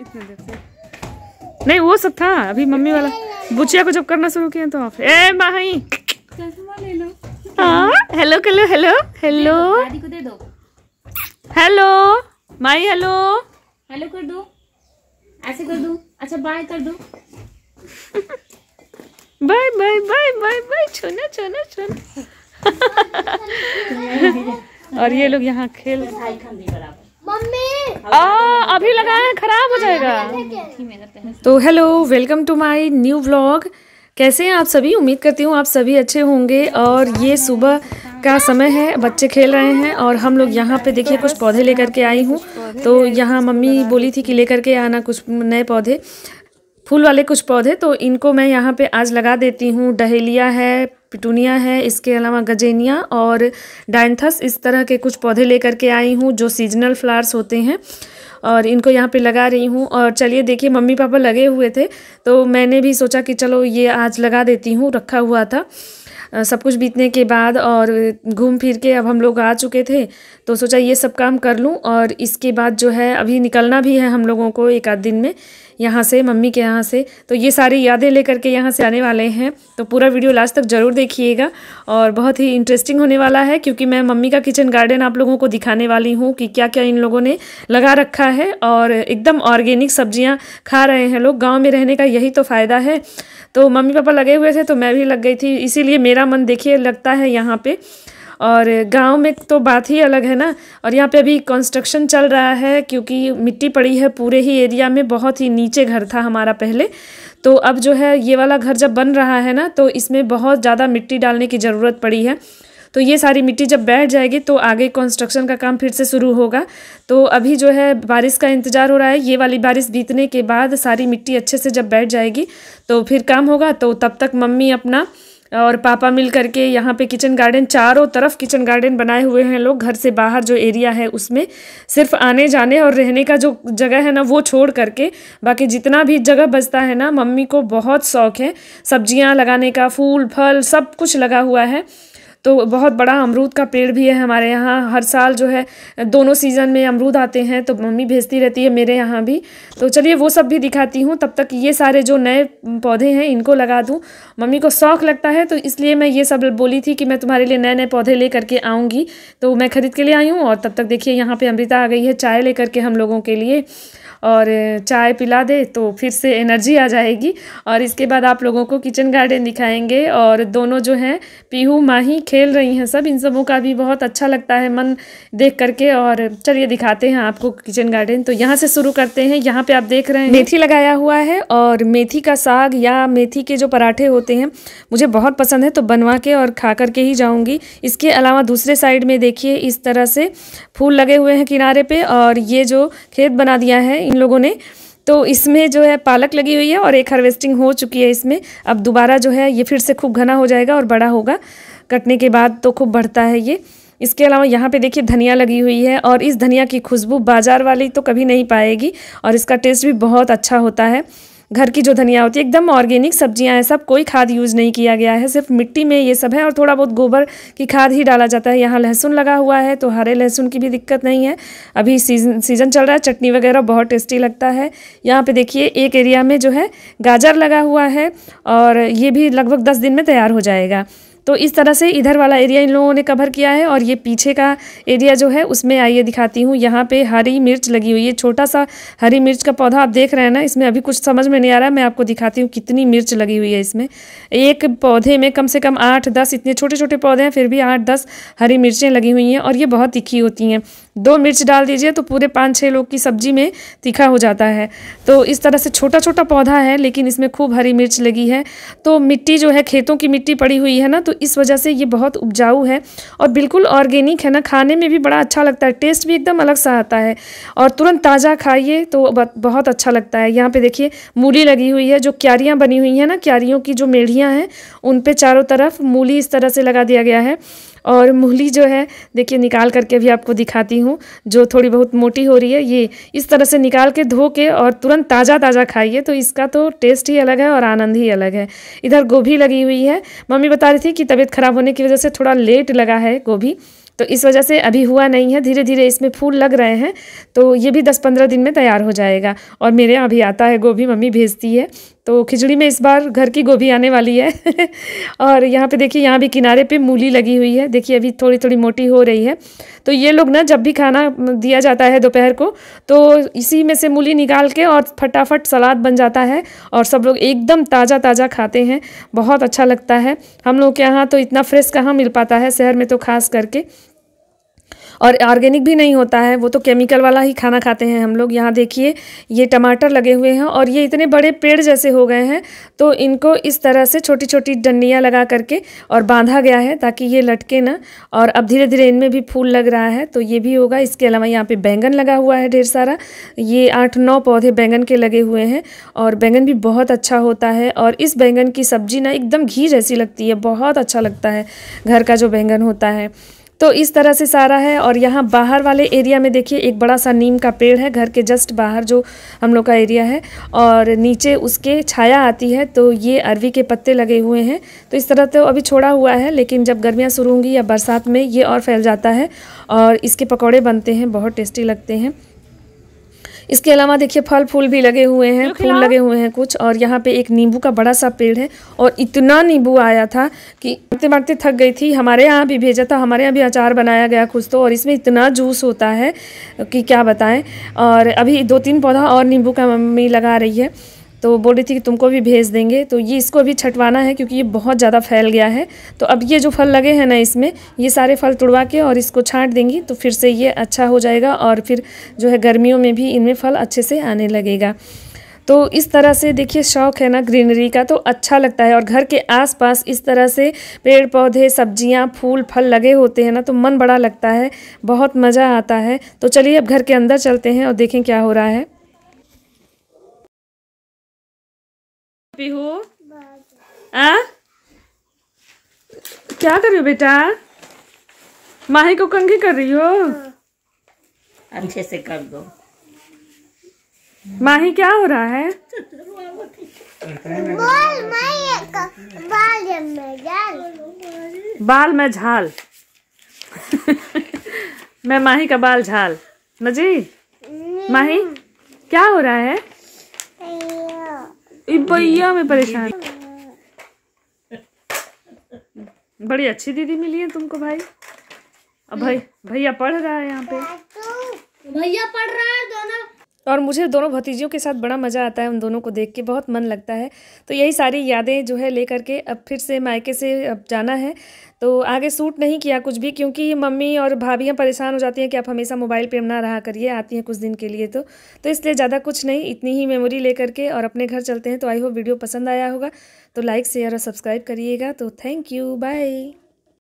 इतना नहीं वो सब था अभी मम्मी वाला बुचिया को जब करना शुरू किया तो आप ए Mahi hello hello hello hello hello my hello hello कर दो ऐसे कर दो अच्छा बाय कर दो bye bye bye bye bye छोना छोना छोना और ये लोग यहाँ खेल आ अभी लगाया खराब हो जाएगा तो hello welcome to my new vlog कैसे हैं आप सभी उम्मीद करती हूँ आप सभी अच्छे होंगे और ये सुबह का समय है बच्चे खेल रहे हैं और हम लोग यहाँ पे देखिए कुछ पौधे लेकर के आई हूँ तो यहाँ मम्मी बोली थी कि लेकर के आना कुछ नए पौधे फूल वाले कुछ पौधे तो इनको मैं यहाँ पे आज लगा देती हूँ डहेलिया है पिटूनिया है इसके अलावा गजेनिया और डाइंथस इस तरह के कुछ पौधे लेकर के आई हूँ जो सीजनल फ्लावर्स होते हैं और इनको यहाँ पे लगा रही हूँ और चलिए देखिए मम्मी पापा लगे हुए थे तो मैंने भी सोचा कि चलो ये आज लगा देती हूँ रखा हुआ था सब कुछ बीतने के बाद और घूम फिर के अब हम लोग आ चुके थे तो सोचा ये सब काम कर लूँ और इसके बाद जो है अभी निकलना भी है हम लोगों को एक आध दिन में यहाँ से मम्मी के यहाँ से तो ये सारी यादें लेकर के यहाँ से आने वाले हैं तो पूरा वीडियो लास्ट तक ज़रूर देखिएगा और बहुत ही इंटरेस्टिंग होने वाला है क्योंकि मैं मम्मी का किचन गार्डन आप लोगों को दिखाने वाली हूँ कि क्या क्या इन लोगों ने लगा रखा है और एकदम ऑर्गेनिक सब्जियाँ खा रहे हैं लोग गाँव में रहने का यही तो फ़ायदा है तो मम्मी पापा लगे हुए थे तो मैं भी लग गई थी इसीलिए मेरा मन देखिए लगता है यहाँ पर और गांव में तो बात ही अलग है ना और यहाँ पे अभी कंस्ट्रक्शन चल रहा है क्योंकि मिट्टी पड़ी है पूरे ही एरिया में बहुत ही नीचे घर था हमारा पहले तो अब जो है ये वाला घर जब बन रहा है ना तो इसमें बहुत ज़्यादा मिट्टी डालने की ज़रूरत पड़ी है तो ये सारी मिट्टी जब बैठ जाएगी तो आगे कंस्ट्रक्शन का काम फिर से शुरू होगा तो अभी जो है बारिश का इंतज़ार हो रहा है ये वाली बारिश बीतने के बाद सारी मिट्टी अच्छे से जब बैठ जाएगी तो फिर काम होगा तो तब तक मम्मी अपना और पापा मिल करके यहाँ पे किचन गार्डन चारों तरफ किचन गार्डन बनाए हुए हैं लोग घर से बाहर जो एरिया है उसमें सिर्फ आने जाने और रहने का जो जगह है ना वो छोड़ करके बाकी जितना भी जगह बचता है ना मम्मी को बहुत शौक है सब्जियाँ लगाने का फूल फल सब कुछ लगा हुआ है तो बहुत बड़ा अमरूद का पेड़ भी है हमारे यहाँ हर साल जो है दोनों सीज़न में अमरूद आते हैं तो मम्मी भेजती रहती है मेरे यहाँ भी तो चलिए वो सब भी दिखाती हूँ तब तक ये सारे जो नए पौधे हैं इनको लगा दूँ मम्मी को शौक़ लगता है तो इसलिए मैं ये सब बोली थी कि मैं तुम्हारे लिए नए नए पौधे ले करके आऊँगी तो मैं ख़रीद के लिए आई हूँ और तब तक देखिए यहाँ पर अमृता आ गई है चाय ले करके हम लोगों के लिए और चाय पिला दे तो फिर से एनर्जी आ जाएगी और इसके बाद आप लोगों को किचन गार्डन दिखाएंगे और दोनों जो हैं पीहू माही खेल रही हैं सब इन सबों का भी बहुत अच्छा लगता है मन देख करके और चलिए दिखाते हैं आपको किचन गार्डन तो यहाँ से शुरू करते हैं यहाँ पे आप देख रहे हैं मेथी लगाया हुआ है और मेथी का साग या मेथी के जो पराठे होते हैं मुझे बहुत पसंद है तो बनवा के और खा करके ही जाऊँगी इसके अलावा दूसरे साइड में देखिए इस तरह से फूल लगे हुए हैं किनारे पे और ये जो खेत बना दिया है इन लोगों ने तो इसमें जो है पालक लगी हुई है और एक हार्वेस्टिंग हो चुकी है इसमें अब दोबारा जो है ये फिर से खूब घना हो जाएगा और बड़ा होगा कटने के बाद तो खूब बढ़ता है ये इसके अलावा यहाँ पे देखिए धनिया लगी हुई है और इस धनिया की खुशबू बाज़ार वाली तो कभी नहीं पाएगी और इसका टेस्ट भी बहुत अच्छा होता है घर की जो धनिया होती है एकदम ऑर्गेनिक सब्जियां हैं सब कोई खाद यूज़ नहीं किया गया है सिर्फ मिट्टी में ये सब है और थोड़ा बहुत गोबर की खाद ही डाला जाता है यहाँ लहसुन लगा हुआ है तो हरे लहसुन की भी दिक्कत नहीं है अभी सीजन सीजन चल रहा है चटनी वगैरह बहुत टेस्टी लगता है यहाँ पर देखिए एक एरिया में जो है गाजर लगा हुआ है और ये भी लगभग दस दिन में तैयार हो जाएगा तो इस तरह से इधर वाला एरिया इन लोगों ने कवर किया है और ये पीछे का एरिया जो है उसमें आइए दिखाती हूँ यहाँ पे हरी मिर्च लगी हुई है छोटा सा हरी मिर्च का पौधा आप देख रहे हैं ना इसमें अभी कुछ समझ में नहीं आ रहा है मैं आपको दिखाती हूँ कितनी मिर्च लगी हुई है इसमें एक पौधे में कम से कम आठ दस इतने छोटे छोटे पौधे हैं फिर भी आठ दस हरी मिर्चें लगी हुई हैं और ये बहुत तिखी होती हैं दो मिर्च डाल दीजिए तो पूरे पाँच छः लोग की सब्जी में तीखा हो जाता है तो इस तरह से छोटा छोटा पौधा है लेकिन इसमें खूब हरी मिर्च लगी है तो मिट्टी जो है खेतों की मिट्टी पड़ी हुई है ना तो इस वजह से ये बहुत उपजाऊ है और बिल्कुल ऑर्गेनिक है ना खाने में भी बड़ा अच्छा लगता है टेस्ट भी एकदम अलग सा आता है और तुरंत ताज़ा खाइए तो बहुत अच्छा लगता है यहाँ पर देखिए मूली लगी हुई है जो क्यारियाँ बनी हुई हैं ना क्यारियों की जो मेढ़ियाँ हैं उन पर चारों तरफ मूली इस तरह से लगा दिया गया है और मूली जो है देखिए निकाल करके भी आपको दिखाती हूँ जो थोड़ी बहुत मोटी हो रही है ये इस तरह से निकाल के धो के और तुरंत ताज़ा ताज़ा खाइए तो इसका तो टेस्ट ही अलग है और आनंद ही अलग है इधर गोभी लगी हुई है मम्मी बता रही थी कि तबीयत ख़राब होने की वजह से थोड़ा लेट लगा है गोभी तो इस वजह से अभी हुआ नहीं है धीरे धीरे इसमें फूल लग रहे हैं तो ये भी दस पंद्रह दिन में तैयार हो जाएगा और मेरे यहाँ अभी आता है गोभी मम्मी भेजती है तो खिचड़ी में इस बार घर की गोभी आने वाली है और यहाँ पे देखिए यहाँ भी किनारे पे मूली लगी हुई है देखिए अभी थोड़ी थोड़ी मोटी हो रही है तो ये लोग ना जब भी खाना दिया जाता है दोपहर को तो इसी में से मूली निकाल के और फटाफट सलाद बन जाता है और सब लोग एकदम ताज़ा ताज़ा खाते हैं बहुत अच्छा लगता है हम लोग के यहाँ तो इतना फ्रेश कहाँ मिल पाता है शहर में तो खास करके और ऑर्गेनिक भी नहीं होता है वो तो केमिकल वाला ही खाना खाते हैं हम लोग यहाँ देखिए ये टमाटर लगे हुए हैं और ये इतने बड़े पेड़ जैसे हो गए हैं तो इनको इस तरह से छोटी छोटी डंडियाँ लगा करके और बांधा गया है ताकि ये लटके ना और अब धीरे धीरे इनमें भी फूल लग रहा है तो ये भी होगा इसके अलावा यहाँ पर बैंगन लगा हुआ है ढेर सारा ये आठ नौ पौधे बैंगन के लगे हुए हैं और बैंगन भी बहुत अच्छा होता है और इस बैंगन की सब्जी ना एकदम घी जैसी लगती है बहुत अच्छा लगता है घर का जो बैंगन होता है तो इस तरह से सारा है और यहाँ बाहर वाले एरिया में देखिए एक बड़ा सा नीम का पेड़ है घर के जस्ट बाहर जो हम लोग का एरिया है और नीचे उसके छाया आती है तो ये अरवी के पत्ते लगे हुए हैं तो इस तरह तो अभी छोड़ा हुआ है लेकिन जब गर्मियाँ शुरू होंगी या बरसात में ये और फैल जाता है और इसके पकौड़े बनते हैं बहुत टेस्टी लगते हैं इसके अलावा देखिए फल फूल भी लगे हुए हैं फूल लगे हुए हैं कुछ और यहाँ पे एक नींबू का बड़ा सा पेड़ है और इतना नींबू आया था कि मरते मरते थक गई थी हमारे यहाँ भी भेजा था हमारे यहाँ भी अचार बनाया गया कुछ तो और इसमें इतना जूस होता है कि क्या बताएं और अभी दो तीन पौधा और नींबू का मम्मी लगा रही है तो वो बोल रही थी कि तुमको भी भेज देंगे तो ये इसको अभी छटवाना है क्योंकि ये बहुत ज़्यादा फैल गया है तो अब ये जो फल लगे हैं ना इसमें ये सारे फल तुड़वा के और इसको छांट देंगी तो फिर से ये अच्छा हो जाएगा और फिर जो है गर्मियों में भी इनमें फल अच्छे से आने लगेगा तो इस तरह से देखिए शौक़ है ना ग्रीनरी का तो अच्छा लगता है और घर के आसपास इस तरह से पेड़ पौधे सब्जियां फूल फल लगे होते हैं ना तो मन बड़ा लगता है बहुत मज़ा आता है तो चलिए अब घर के अंदर चलते हैं और देखें क्या हो रहा है हो आ? क्या कर रही हो बेटा माही को कंघी कर रही हो हाँ। अच्छे से कर दो माही क्या हो रहा है बाल में झाल मैं माही का बाल झाल नजी माही क्या हो रहा है भैया में परेशान बड़ी अच्छी दीदी मिली है तुमको भाई अब भाई भैया पढ़ रहा है यहाँ पे भैया पढ़ रहा है और मुझे दोनों भतीजियों के साथ बड़ा मज़ा आता है उन दोनों को देख के बहुत मन लगता है तो यही सारी यादें जो है लेकर के अब फिर से मायके से अब जाना है तो आगे सूट नहीं किया कुछ भी क्योंकि मम्मी और भाभियाँ परेशान हो जाती हैं कि आप हमेशा मोबाइल पर ना रहा करिए आती हैं कुछ दिन के लिए तो तो इसलिए ज़्यादा कुछ नहीं इतनी ही मेमोरी लेकर के और अपने घर चलते हैं तो आई होप वीडियो पसंद आया होगा तो लाइक शेयर और सब्सक्राइब करिएगा तो थैंक यू बाय